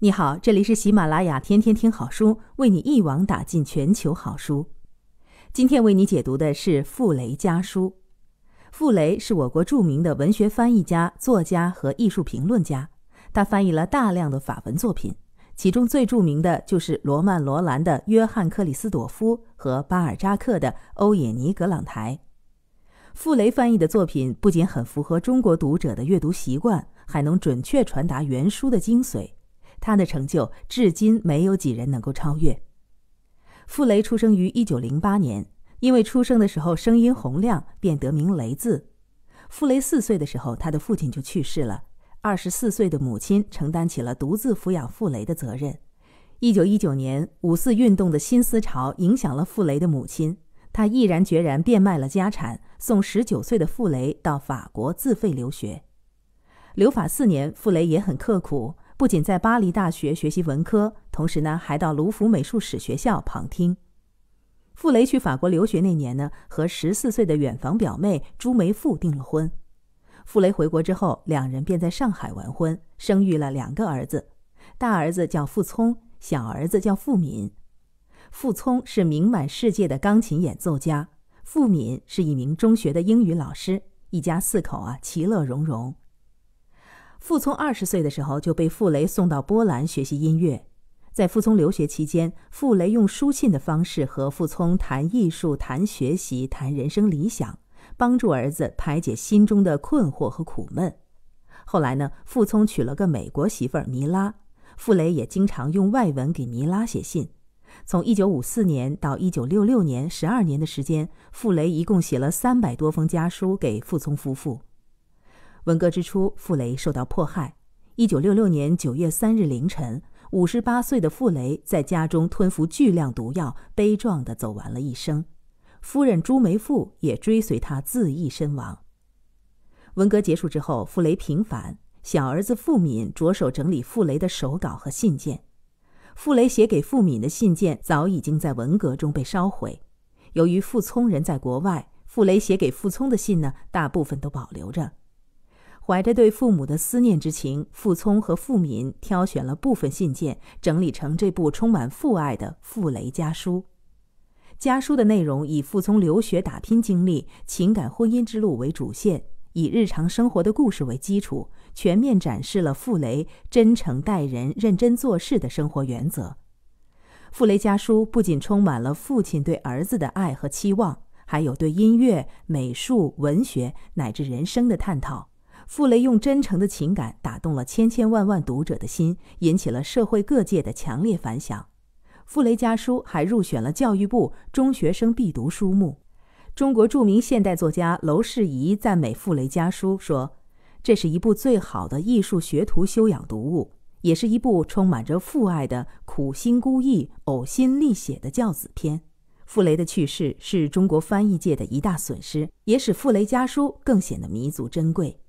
你好，这里是喜马拉雅天天听好书，为你一网打尽全球好书。今天为你解读的是《傅雷家书》。傅雷是我国著名的文学翻译家、作家和艺术评论家，他翻译了大量的法文作品，其中最著名的就是罗曼·罗兰的《约翰·克里斯朵夫》和巴尔扎克的《欧也尼·格朗台》。傅雷翻译的作品不仅很符合中国读者的阅读习惯，还能准确传达原书的精髓。他的成就至今没有几人能够超越。傅雷出生于一九零八年，因为出生的时候声音洪亮，便得名“雷”字。傅雷四岁的时候，他的父亲就去世了，二十四岁的母亲承担起了独自抚养傅雷的责任。一九一九年，五四运动的新思潮影响了傅雷的母亲，他毅然决然变卖了家产，送十九岁的傅雷到法国自费留学。留法四年，傅雷也很刻苦。不仅在巴黎大学学习文科，同时呢还到卢浮美术史学校旁听。傅雷去法国留学那年呢，和十四岁的远房表妹朱梅馥订了婚。傅雷回国之后，两人便在上海完婚，生育了两个儿子，大儿子叫傅聪，小儿子叫傅敏。傅聪是名满世界的钢琴演奏家，傅敏是一名中学的英语老师。一家四口啊，其乐融融。傅聪二十岁的时候就被傅雷送到波兰学习音乐，在傅聪留学期间，傅雷用书信的方式和傅聪谈艺术、谈学习、谈人生理想，帮助儿子排解心中的困惑和苦闷。后来呢，傅聪娶了个美国媳妇儿米拉，傅雷也经常用外文给米拉写信。从一九五四年到一九六六年，十二年的时间，傅雷一共写了三百多封家书给傅聪夫妇。文革之初，傅雷受到迫害。一九六六年九月三日凌晨，五十八岁的傅雷在家中吞服巨量毒药，悲壮地走完了一生。夫人朱梅馥也追随他自缢身亡。文革结束之后，傅雷平反，小儿子傅敏着手整理傅雷的手稿和信件。傅雷写给傅敏的信件早已经在文革中被烧毁。由于傅聪人在国外，傅雷写给傅聪的信呢，大部分都保留着。怀着对父母的思念之情，傅聪和傅敏挑选了部分信件，整理成这部充满父爱的《傅雷家书》。家书的内容以傅聪留学打拼经历、情感婚姻之路为主线，以日常生活的故事为基础，全面展示了傅雷真诚待人、认真做事的生活原则。《傅雷家书》不仅充满了父亲对儿子的爱和期望，还有对音乐、美术、文学乃至人生的探讨。傅雷用真诚的情感打动了千千万万读者的心，引起了社会各界的强烈反响。《傅雷家书》还入选了教育部中学生必读书目。中国著名现代作家娄世仪赞美《傅雷家书》说：“这是一部最好的艺术学徒修养读物，也是一部充满着父爱的苦心孤诣、呕心沥血的教子篇。”傅雷的去世是中国翻译界的一大损失，也使《傅雷家书》更显得弥足珍贵。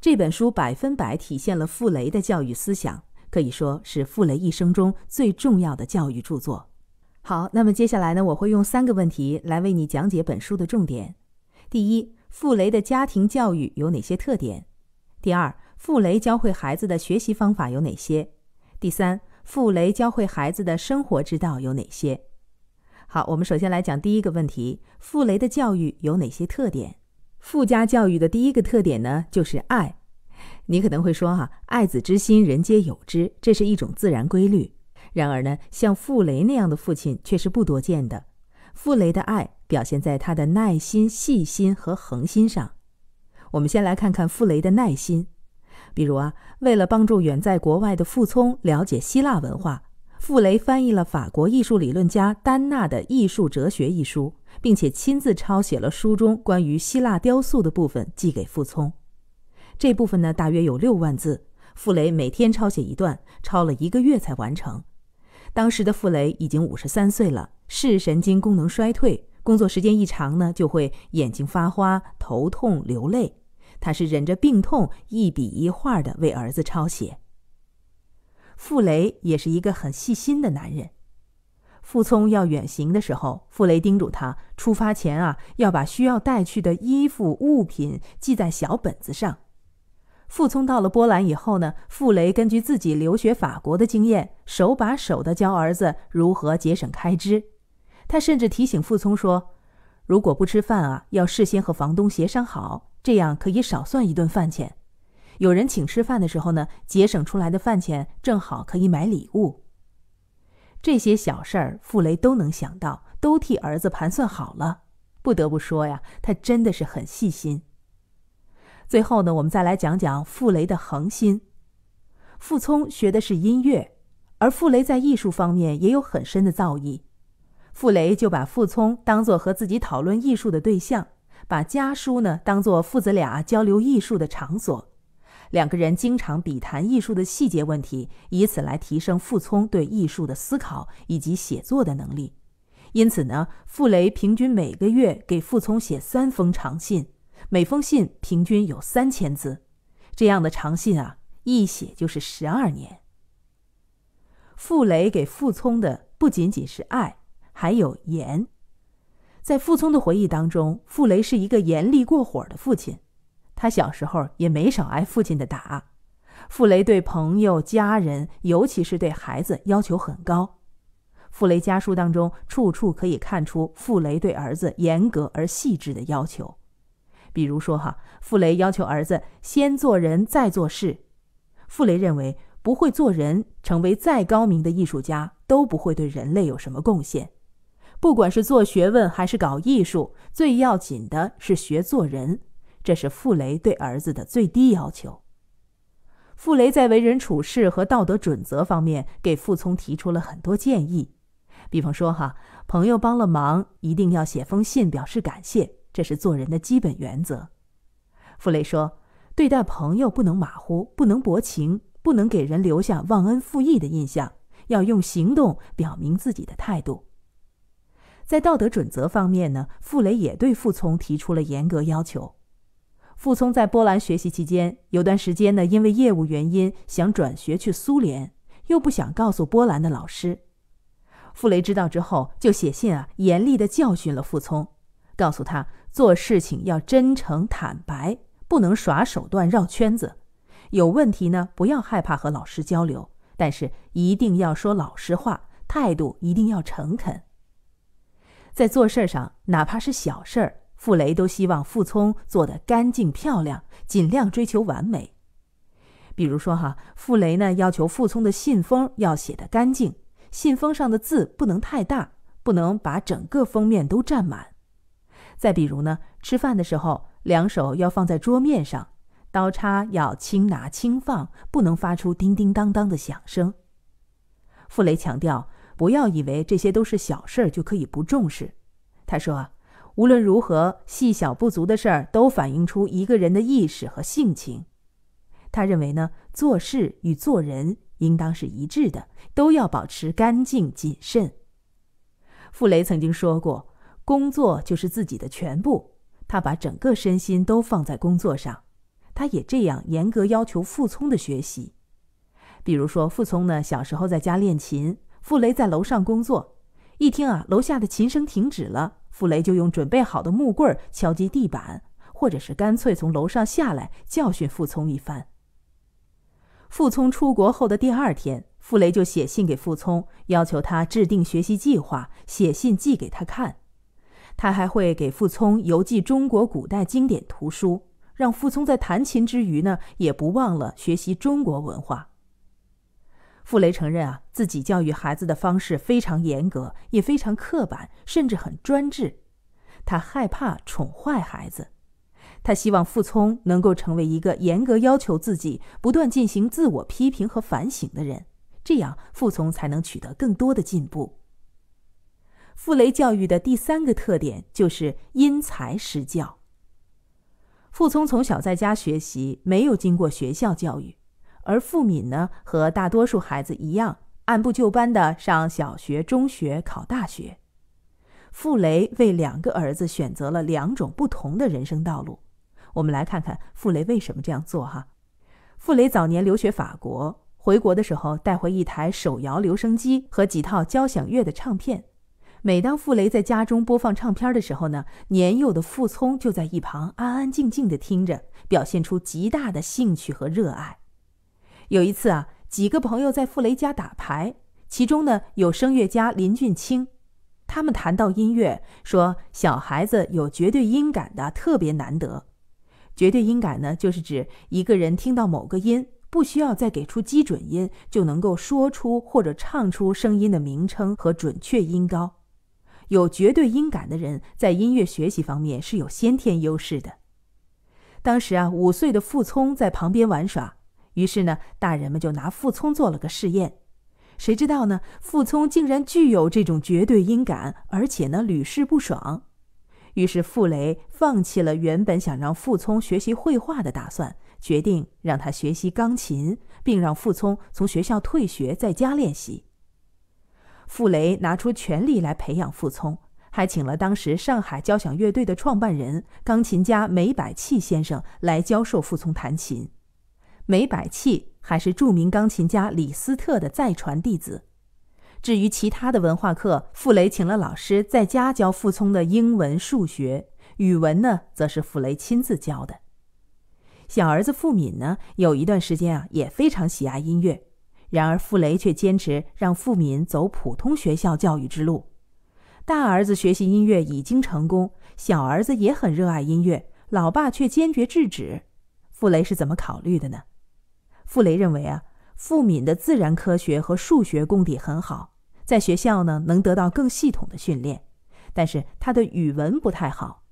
这本书百分百体现了傅雷的教育思想，可以说是傅雷一生中最重要的教育著作。好，那么接下来呢，我会用三个问题来为你讲解本书的重点。第一，傅雷的家庭教育有哪些特点？第二，傅雷教会孩子的学习方法有哪些？第三，傅雷教会孩子的生活之道有哪些？好，我们首先来讲第一个问题：傅雷的教育有哪些特点？傅家教育的第一个特点呢，就是爱。你可能会说，哈，爱子之心人皆有之，这是一种自然规律。然而呢，像傅雷那样的父亲却是不多见的。傅雷的爱表现在他的耐心、细心和恒心上。我们先来看看傅雷的耐心。比如啊，为了帮助远在国外的傅聪了解希腊文化，傅雷翻译了法国艺术理论家丹娜的《艺术哲学》一书。并且亲自抄写了书中关于希腊雕塑的部分，寄给傅聪。这部分呢，大约有六万字，傅雷每天抄写一段，抄了一个月才完成。当时的傅雷已经五十三岁了，视神经功能衰退，工作时间一长呢，就会眼睛发花、头痛、流泪。他是忍着病痛，一笔一画地为儿子抄写。傅雷也是一个很细心的男人。傅聪要远行的时候，傅雷叮嘱他出发前啊要把需要带去的衣服物品记在小本子上。傅聪到了波兰以后呢，傅雷根据自己留学法国的经验，手把手地教儿子如何节省开支。他甚至提醒傅聪说：“如果不吃饭啊，要事先和房东协商好，这样可以少算一顿饭钱。有人请吃饭的时候呢，节省出来的饭钱正好可以买礼物。”这些小事儿，傅雷都能想到，都替儿子盘算好了。不得不说呀，他真的是很细心。最后呢，我们再来讲讲傅雷的恒心。傅聪学的是音乐，而傅雷在艺术方面也有很深的造诣。傅雷就把傅聪当做和自己讨论艺术的对象，把家书呢当做父子俩交流艺术的场所。两个人经常比谈艺术的细节问题，以此来提升傅聪对艺术的思考以及写作的能力。因此呢，傅雷平均每个月给傅聪写三封长信，每封信平均有三千字。这样的长信啊，一写就是十二年。傅雷给傅聪的不仅仅是爱，还有严。在傅聪的回忆当中，傅雷是一个严厉过火的父亲。他小时候也没少挨父亲的打。傅雷对朋友、家人，尤其是对孩子要求很高。傅雷家书当中，处处可以看出傅雷对儿子严格而细致的要求。比如说哈，傅雷要求儿子先做人，再做事。傅雷认为，不会做人，成为再高明的艺术家，都不会对人类有什么贡献。不管是做学问还是搞艺术，最要紧的是学做人。这是傅雷对儿子的最低要求。傅雷在为人处事和道德准则方面给傅聪提出了很多建议，比方说哈，朋友帮了忙，一定要写封信表示感谢，这是做人的基本原则。傅雷说，对待朋友不能马虎，不能薄情，不能给人留下忘恩负义的印象，要用行动表明自己的态度。在道德准则方面呢，傅雷也对傅聪提出了严格要求。傅聪在波兰学习期间，有段时间呢，因为业务原因想转学去苏联，又不想告诉波兰的老师。傅雷知道之后，就写信啊，严厉的教训了傅聪，告诉他做事情要真诚坦白，不能耍手段绕圈子。有问题呢，不要害怕和老师交流，但是一定要说老实话，态度一定要诚恳。在做事儿上，哪怕是小事儿。傅雷都希望傅聪做得干净漂亮，尽量追求完美。比如说哈，傅雷呢要求傅聪的信封要写得干净，信封上的字不能太大，不能把整个封面都占满。再比如呢，吃饭的时候两手要放在桌面上，刀叉要轻拿轻放，不能发出叮叮当当的响声。傅雷强调，不要以为这些都是小事儿就可以不重视。他说。无论如何，细小不足的事儿都反映出一个人的意识和性情。他认为呢，做事与做人应当是一致的，都要保持干净谨慎。傅雷曾经说过：“工作就是自己的全部。”他把整个身心都放在工作上，他也这样严格要求傅聪的学习。比如说，傅聪呢小时候在家练琴，傅雷在楼上工作，一听啊楼下的琴声停止了。傅雷就用准备好的木棍敲击地板，或者是干脆从楼上下来教训傅聪一番。傅聪出国后的第二天，傅雷就写信给傅聪，要求他制定学习计划，写信寄给他看。他还会给傅聪邮寄中国古代经典图书，让傅聪在弹琴之余呢，也不忘了学习中国文化。傅雷承认啊，自己教育孩子的方式非常严格，也非常刻板，甚至很专制。他害怕宠坏孩子，他希望傅聪能够成为一个严格要求自己、不断进行自我批评和反省的人，这样傅聪才能取得更多的进步。傅雷教育的第三个特点就是因材施教。傅聪从小在家学习，没有经过学校教育。而傅敏呢，和大多数孩子一样，按部就班的上小学、中学、考大学。傅雷为两个儿子选择了两种不同的人生道路。我们来看看傅雷为什么这样做哈。傅雷早年留学法国，回国的时候带回一台手摇留声机和几套交响乐的唱片。每当傅雷在家中播放唱片的时候呢，年幼的傅聪就在一旁安安静静的听着，表现出极大的兴趣和热爱。有一次啊，几个朋友在傅雷家打牌，其中呢有声乐家林俊卿。他们谈到音乐，说小孩子有绝对音感的特别难得。绝对音感呢，就是指一个人听到某个音，不需要再给出基准音，就能够说出或者唱出声音的名称和准确音高。有绝对音感的人在音乐学习方面是有先天优势的。当时啊，五岁的傅聪在旁边玩耍。于是呢，大人们就拿傅聪做了个试验，谁知道呢？傅聪竟然具有这种绝对音感，而且呢屡试不爽。于是傅雷放弃了原本想让傅聪学习绘画的打算，决定让他学习钢琴，并让傅聪从学校退学在家练习。傅雷拿出全力来培养傅聪，还请了当时上海交响乐队的创办人、钢琴家梅百器先生来教授傅聪弹琴。梅百器还是著名钢琴家李斯特的再传弟子。至于其他的文化课，傅雷请了老师在家教傅聪的英文、数学、语文呢，则是傅雷亲自教的。小儿子傅敏呢，有一段时间啊也非常喜爱音乐，然而傅雷却坚持让傅敏走普通学校教育之路。大儿子学习音乐已经成功，小儿子也很热爱音乐，老爸却坚决制止。傅雷是怎么考虑的呢？傅雷认为啊，傅敏的自然科学和数学功底很好，在学校呢能得到更系统的训练，但是他的语文不太好。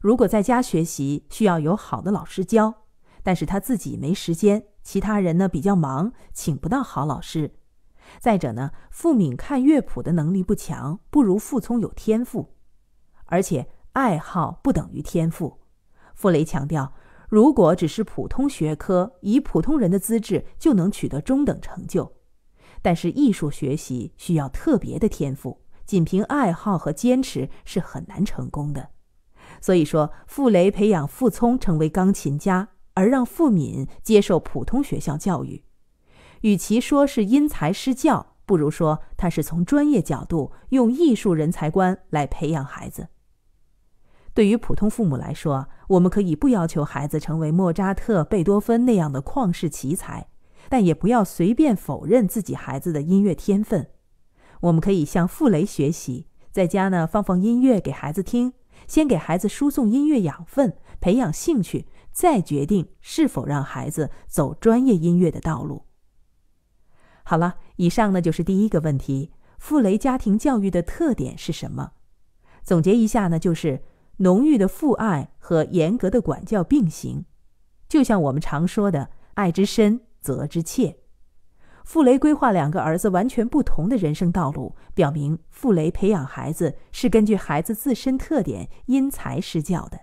如果在家学习，需要有好的老师教，但是他自己没时间，其他人呢比较忙，请不到好老师。再者呢，傅敏看乐谱的能力不强，不如傅聪有天赋，而且爱好不等于天赋。傅雷强调。如果只是普通学科，以普通人的资质就能取得中等成就，但是艺术学习需要特别的天赋，仅凭爱好和坚持是很难成功的。所以说，傅雷培养傅聪成为钢琴家，而让傅敏接受普通学校教育，与其说是因材施教，不如说他是从专业角度用艺术人才观来培养孩子。对于普通父母来说，我们可以不要求孩子成为莫扎特、贝多芬那样的旷世奇才，但也不要随便否认自己孩子的音乐天分。我们可以向傅雷学习，在家呢放放音乐给孩子听，先给孩子输送音乐养分，培养兴趣，再决定是否让孩子走专业音乐的道路。好了，以上呢就是第一个问题：傅雷家庭教育的特点是什么？总结一下呢，就是。浓郁的父爱和严格的管教并行，就像我们常说的“爱之深，责之切”。傅雷规划两个儿子完全不同的人生道路，表明傅雷培养孩子是根据孩子自身特点因材施教的。